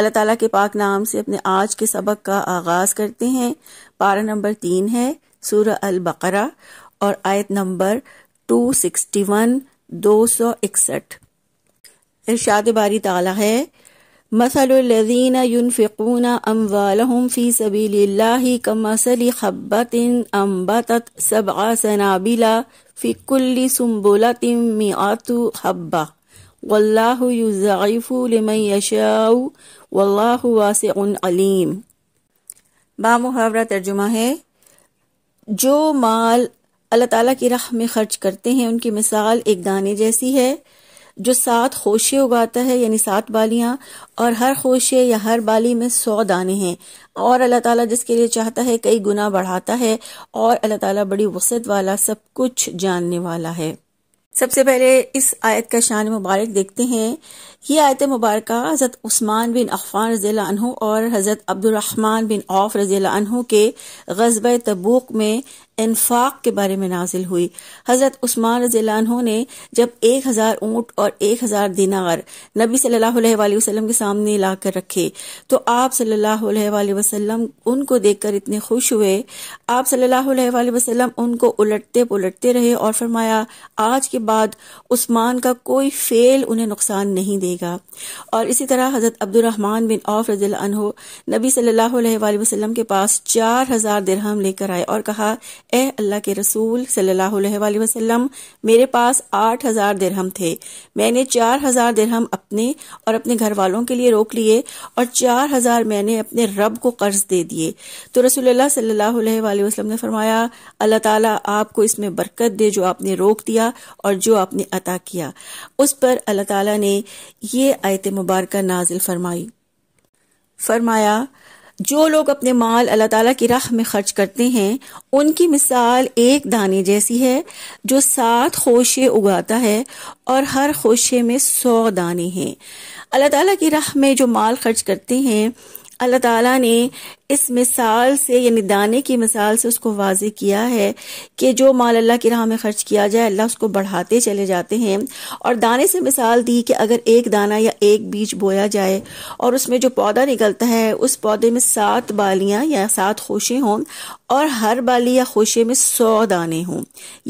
अल्लाह ताला के पाक नाम से अपने आज के सबक का आगाज़ करते हैं पारा नंबर तीन है सूरह अल बकरा और आयत नंबर टू सिक्सटी वन दो सौ इकसठ इर्शाद बारी ताला है मसलजीन युनफ़िकून अम्वालहम फ़ी सबील कमसल खब्बतिन अम्बतत सबा सनाबिला फ़िकुल्ली सुम्बुलतिम मियातु हब्बा वल्लाह युज़ाइफ़ु लिमन यशाउ वल्लाह वासिउन अलीम बामुहावरा तर्जुमा है जो माल अल्लाह ताला की राह में खर्च करते हैं उनकी मिसाल एक दाने जैसी है जो सात खोशे उगाता है यानी सात बालियां और हर खोशे या हर बाली में सौ दाने हैं और अल्लाह ताला जिसके लिए चाहता है कई गुना बढ़ाता है और अल्लाह ताला बड़ी वसत वाला सब कुछ जानने वाला है सबसे पहले इस आयत का शान मुबारक देखते हैं ये आयत मुबारक हज़रत उस्मान बिन अफ़ान रजील और हज़रत अब्दुलरहमान बिन औफ रजील के गजब तबूक में इन्फाक के बारे में नाजिल हुई हज़रत उस्मान रजील ने जब एक हज़ार ऊंट और एक हज़ार दिनार नबी सल्लल्लाहु वसलम के सामने ला कर रखे तो आप सल्ला वसलम उनको देखकर इतने खुश हुए आप सल्लल्लाहु वसलम उनको उलटते पुलटते रहे और फरमाया आज के बाद उस्मान का कोई फेल उन्हें नुकसान नहीं देगा और इसी तरह हज़रत अब्दुलरहमान बिन औफ रजील अनहो नबी सल्लल्लाहु अलैहि वसल्लम के पास चार हज़ार दिरहम लेकर आए और कहा ए अल्लाह के रसूल सल्लल्लाहु अलैहि वसल्लम मेरे पास आठ हज़ार दिरहम थे मैंने चार हज़ार दिरहम अपने और अपने घर वालों के लिए रोक लिए और चार हज़ार मैंने अपने रब को कर्ज दे दिए तो रसुल्ला सल्ला वसलम ने फरमाया अल्लाह ताला आपको इसमें बरकत दे जो आपने रोक दिया और और जो आपने अता किया उस पर अल्लाह ताला ने ये आयत मुबारक नाजिल फरमाई फरमाया जो लोग अपने माल अल्लाह ताला की राह में खर्च करते हैं उनकी मिसाल एक दाने जैसी है जो सात खोशे उगाता है और हर खोशे में सौ दाने हैं अल्लाह ताला की राह में जो माल खर्च करते हैं अल्लाह ताला ने इस मिसाल से यानी दाने की मिसाल से उसको वाज किया है कि जो माल अल्लाह की राह में खर्च किया जाए अल्लाह उसको बढ़ाते चले जाते हैं और दाने से मिसाल दी कि अगर एक दाना या एक बीज बोया जाए और उसमें जो पौधा निकलता है उस पौधे में सात बालियाँ या सात खोशे हों और हर बाली या खोशे में सौ दाने हों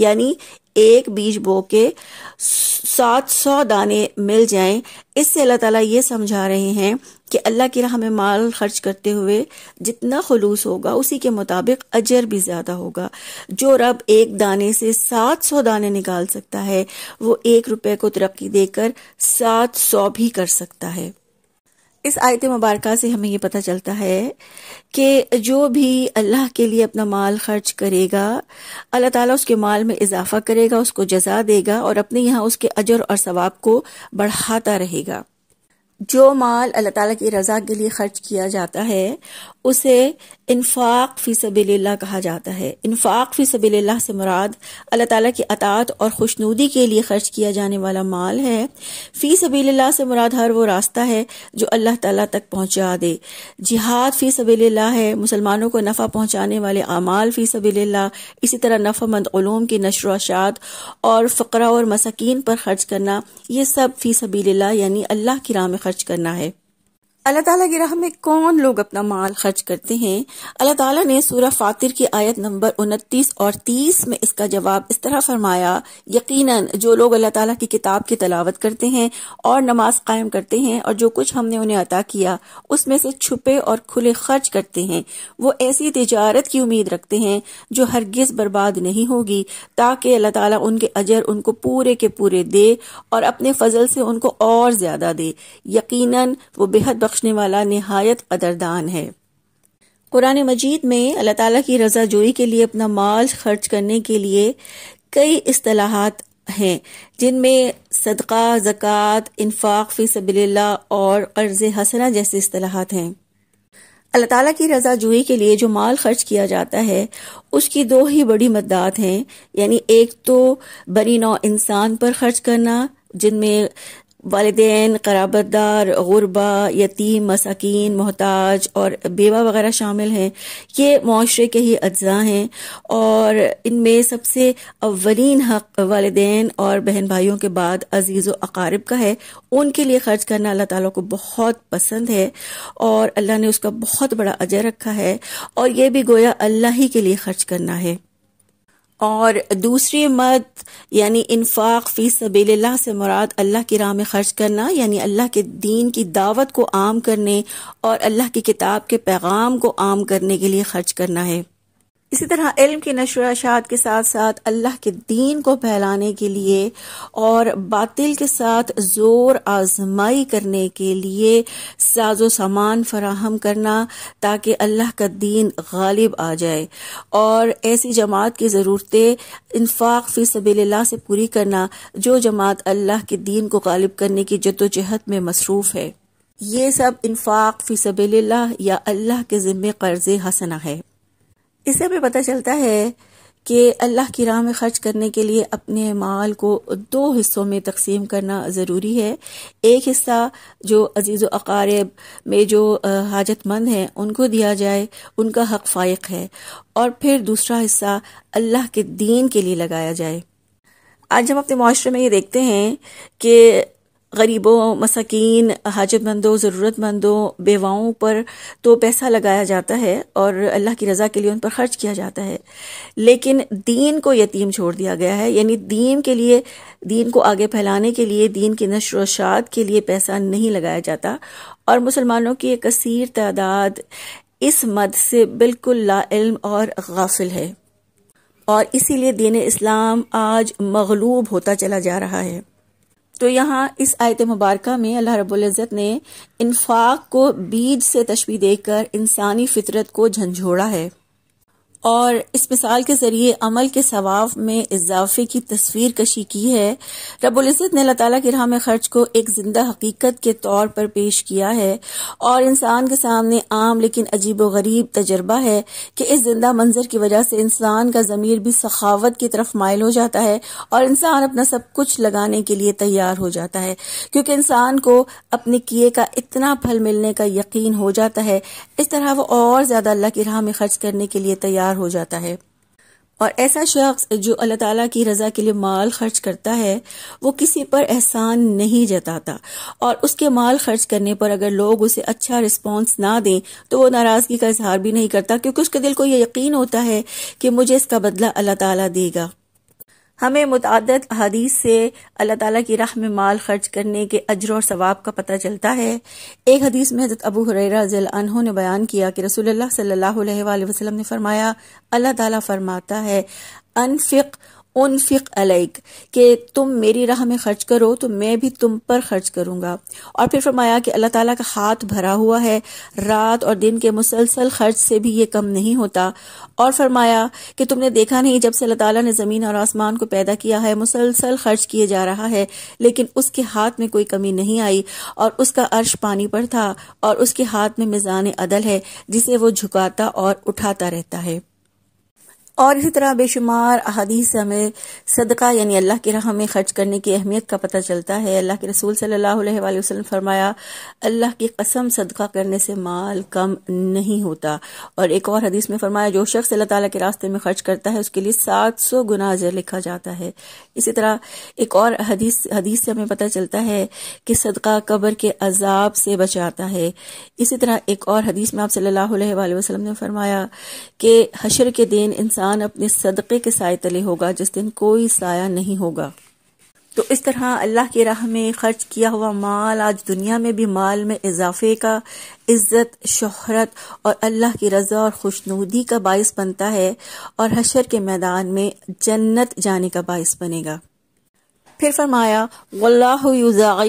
यानी एक बीज बो के सात सौ दाने मिल जाएं इससे अल्लाह ताला ये समझा रहे हैं कि अल्लाह की राह में माल खर्च करते हुए जितना खलूस होगा उसी के मुताबिक अजर भी ज़्यादा होगा जो रब एक दाने से सात सौ दाने निकाल सकता है वो एक रुपये को तरक्की देकर सात सौ भी कर सकता है इस आयत मुबारक से हमें ये पता चलता है कि जो भी अल्लाह के लिए अपना माल खर्च करेगा अल्लाह ताला उसके माल में इजाफा करेगा उसको जजा देगा और अपने यहाँ उसके अजर और सवाब को बढ़ाता रहेगा जो माल अल्लाह ताला की रज़ा के लिए ख़र्च किया जाता है उसे इन्फाक फ़ी सबील्ला कहा जाता है इन्फाक फ़ी सबील्ला से मुराद अल्लाह ताला की अतात और खुशनूदी के लिए खर्च किया जाने वाला माल है फ़ी सबील्ला से मुराद हर वो रास्ता है जो अल्लाह ताला तक पहुंचा दे जिहाद फ़ी सबील्ला है मुसलमानों को नफ़ा पहुंचाने वाले अमाल फ़ी सबील्ला इसी तरह नफ़ामंद ूम की नशरशात और फ़करा और मसकिन पर खर्च करना ये सब फ़ी सबील्ला यानी अल्लाह की राह में खर्च करना है अल्लाह ताला की राह में कौन लोग अपना माल खर्च करते हैं अल्लाह ताला ने सूरह फातिर की आयत नंबर उनतीस और तीस में इसका जवाब इस तरह फरमाया यकीनन जो लोग अल्लाह ताला की किताब की तलावत करते हैं और नमाज कायम करते हैं और जो कुछ हमने उन्हें अता किया उसमें से छुपे और खुले खर्च करते हैं वो ऐसी तजारत की उम्मीद रखते हैं जो हरगिज बर्बाद नहीं होगी ताकि अल्लाह ताला उनके अजर उनको पूरे के पूरे दे और अपने फजल से उनको और ज्यादा दे यकीनन वो बेहद बख्शने वाला नहायत कदरदान है कुरान मजीद में अल्लाह ताला की रजा जोई के लिए अपना माल खर्च करने के लिए कई असलाहत हैं जिनमें सदका जक़ात इन्फाक फ़ी सबल्ला और कर्ज़ हसना जैसे असलाहत हैं अल्लाह ताला की रजा जोई के लिए जो माल खर्च किया जाता है उसकी दो ही बड़ी मददात हैं यानी एक तो बरी नौ इंसान पर खर्च करना जिनमें वालदेन कराबतदार गुरबा यतीम मसाकिन मोहताज और बेवा वगैरह शामिल हैं ये माशरे के ही अज्जा हैं और इनमें सबसे अवलिन हक वालदेन और बहन भाइयों के बाद अजीज़ व अकारब का है उनके लिए खर्च करना अल्लाह ताला को बहुत पसंद है और अल्लाह ने उसका बहुत बड़ा अजर रखा है और ये भी गोया अल्लाह ही के लिए खर्च करना है और दूसरी मद यानी इन्फाक फ़ी सबील्ला से मुराद अल्लाह की राह में खर्च करना यानी अल्लाह के दीन की दावत को आम करने और अल्लाह की किताब के पैगाम को आम करने के लिए खर्च करना है इसी तरह इल्म के नशर अशात के साथ साथ अल्लाह के दीन को फैलाने के लिए और बातिल के साथ ज़ोर आजमाई करने के लिए साजो सामान फराहम करना ताकि अल्लाह का दीन गालिब आ जाए और ऐसी जमात की ज़रूरतें इन्फाक फ़ी से पूरी करना जो जमात अल्लाह के दीन को गालिब करने की जदोजहद में मसरूफ़ है ये सब इन्फाक फ़ी सबील्ला या अल्लाह के ज़िम्मे कर्ज़ हसना है इससे हमें पता चलता है कि अल्लाह की राह में खर्च करने के लिए अपने माल को दो हिस्सों में तकसीम करना ज़रूरी है एक हिस्सा जो अजीज़ अकारब में जो हाजतमंद हैं उनको दिया जाए उनका हक फ़ायक है और फिर दूसरा हिस्सा अल्लाह के दीन के लिए लगाया जाए आज हम अपने माशरे में ये देखते हैं कि गरीबों मसाकिन हाजतमंदों ज़रूरतमंदों बेवाओं पर तो पैसा लगाया जाता है और अल्लाह की रज़ा के लिए उन पर खर्च किया जाता है लेकिन दीन को यतीम छोड़ दिया गया है यानी दीन के लिए दीन को आगे फैलाने के लिए दीन की नशरशात के लिए पैसा नहीं लगाया जाता और मुसलमानों की एक कसर तादाद इस मद से बिल्कुल लाइल्म और गाफिल है और इसीलिए दीन इस्लाम आज मगलूब होता चला जा रहा है तो यहाँ इस आयत मुबारक में अल्लाह रबुल्जत ने इन्फाक को बीज से तशबी देकर इंसानी फितरत को झंझोड़ा है और इस मिसाल के ज़रिए अमल के सवाब में इजाफे की तस्वीर कशी की है रबुलजत ने अल्लाह ताला की राह में खर्च को एक ज़िंदा हकीकत के तौर पर पेश किया है और इंसान के सामने आम लेकिन अजीब व गरीब तजर्बा है कि इस जिंदा मंजर की वजह से इंसान का ज़मीर भी सखावत की तरफ मायल हो जाता है और इंसान अपना सब कुछ लगाने के लिए तैयार हो जाता है क्योंकि इंसान को अपने किए का इतना फल मिलने का यकीन हो जाता है इस तरह वो और ज़्यादा अल्लाह की राह में खर्च करने के लिए तैयार तैयार हो जाता है और ऐसा शख्स जो अल्लाह ताला की रज़ा के लिए माल खर्च करता है वो किसी पर एहसान नहीं जताता और उसके माल खर्च करने पर अगर लोग उसे अच्छा रिस्पॉन्स ना दें तो वो नाराज़गी का इजहार भी नहीं करता क्योंकि उसके दिल को ये यकीन होता है कि मुझे इसका बदला अल्लाह ताला देगा हमें मुतद हदीस से अल्लाह ताला की राह में माल खर्च करने के अजर और सवाब का पता चलता है एक हदीस में हजरत अबू हुरैरा अनहों ने बयान किया कि रसूलुल्लाह सल्लल्लाहु अलैहि वसल्लम ने फरमाया अल्लाह ताला फरमाता है अनफिक उनफिक अलग कि तुम मेरी राह में खर्च करो तो मैं भी तुम पर खर्च करूंगा और फिर फरमाया कि अल्लाह ताला का हाथ भरा हुआ है रात और दिन के मुसलसल खर्च से भी ये कम नहीं होता और फरमाया कि तुमने देखा नहीं जब से अल्लाह ताला ने ज़मीन और आसमान को पैदा किया है मुसलसल खर्च किए जा रहा है लेकिन उसके हाथ में कोई कमी नहीं आई और उसका अर्श पानी पर था और उसके हाथ में मिज़ान अदल है जिसे वो झुकाता और उठाता रहता है और इसी तरह बेशुमार से हमें सदका यानी अल्लाह की राह में खर्च करने की अहमियत का पता चलता है अल्लाह के रसूल सल्लल्लाहु अलैहि वसल्लम फरमाया अल्लाह की कसम सदका करने से माल कम नहीं होता और एक और हदीस में फरमाया जो शख्स अल्लाह ताला के रास्ते में खर्च करता है उसके लिए सात सौ गुना अजर लिखा जाता है इसी तरह एक और हदीस हदीस से हमें पता चलता है कि सदका कब्र के अजाब से बचाता है इसी तरह एक और हदीस में आप सल्लल्लाहु अलैहि वसल्लम ने फरमाया कि हशर के दिन इंसान इंसान अपने सदक़े के साय तले होगा जिस दिन कोई साया नहीं होगा तो इस तरह अल्लाह की राह में खर्च किया हुआ माल आज दुनिया में भी माल में इजाफे का इज्जत शोहरत और अल्लाह की रजा और खुशनूदी का बायस बनता है और हशर के मैदान में जन्नत जाने का बायस बनेगा फिर फरमाया और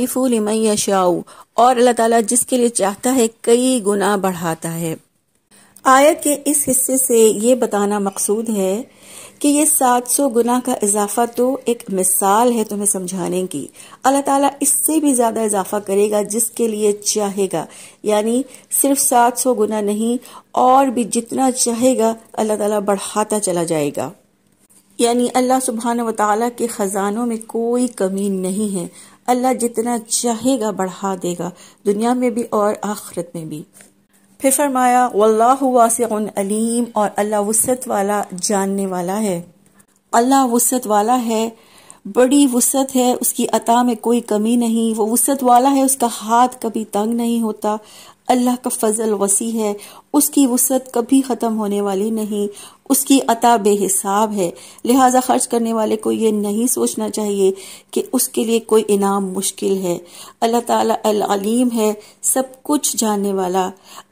अल्लाह ताला जिसके लिए चाहता है कई गुना बढ़ाता है आयत के इस हिस्से से ये बताना मकसूद है कि ये 700 गुना का इजाफा तो एक मिसाल है तुम्हें समझाने की अल्लाह ताला इससे भी ज़्यादा इजाफा करेगा जिसके लिए चाहेगा यानी सिर्फ 700 गुना नहीं और भी जितना चाहेगा अल्लाह ताला बढ़ाता चला जाएगा यानी अल्लाह सुबहान व के ख़जानों में कोई कमी नहीं है अल्लाह जितना चाहेगा बढ़ा देगा दुनिया में भी और आखिरत में भी फिर फरमाया वल्लाह वासन अलीम और अल्लाह वसत वाला जानने वाला है अल्लाह वसत वाला है बड़ी वसत है उसकी अता में कोई कमी नहीं वो वसत वाला है उसका हाथ कभी तंग नहीं होता अल्लाह का फजल वसी है उसकी वसत कभी ख़त्म होने वाली नहीं उसकी अता बेहिसाब है लिहाजा खर्च करने वाले को ये नहीं सोचना चाहिए कि उसके लिए कोई इनाम मुश्किल है अल्लाह ताला अलीम है सब कुछ जानने वाला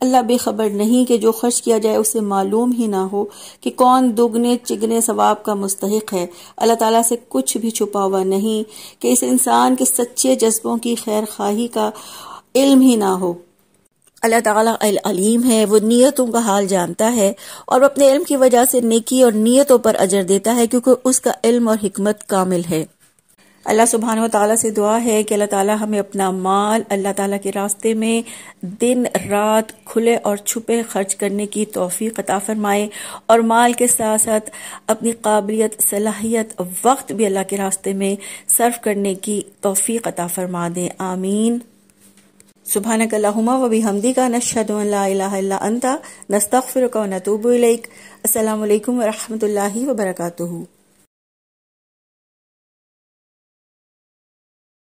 अल्लाह बेखबर नहीं कि जो खर्च किया जाए उसे मालूम ही ना हो कि कौन दुगने चिगने सवाब का मुस्तक है अल्लाह ताला से कुछ भी छुपा हुआ नहीं कि इस इंसान के सच्चे जज्बों की खैर खाही का इल्म ही ना हो अल्लाह ताला अलीम है वो नीयतों का हाल जानता है और अपने इल्म की वजह से नेकी और नीयतों पर अजर देता है क्योंकि उसका इल्म और हमत कामिल है अल्लाह सुबहान ताली से दुआ है कि अल्लाह ताला हमें अपना माल अल्लाह ताला के रास्ते में दिन रात खुले और छुपे खर्च करने की तोहफी अता फरमाए और माल के साथ साथ अपनी काबिलियत सलाहियत वक्त भी अल्लाह के रास्ते में सर्व करने की तोफ़ी अता फरमा दें आमीन सुबहानक अल्लाहुमा व बिहमदी का नशहदु ला इलाहा इल्ला अंता नस्तगफिरुका व नतूबु इलैक अस्सलाम वालेकुम व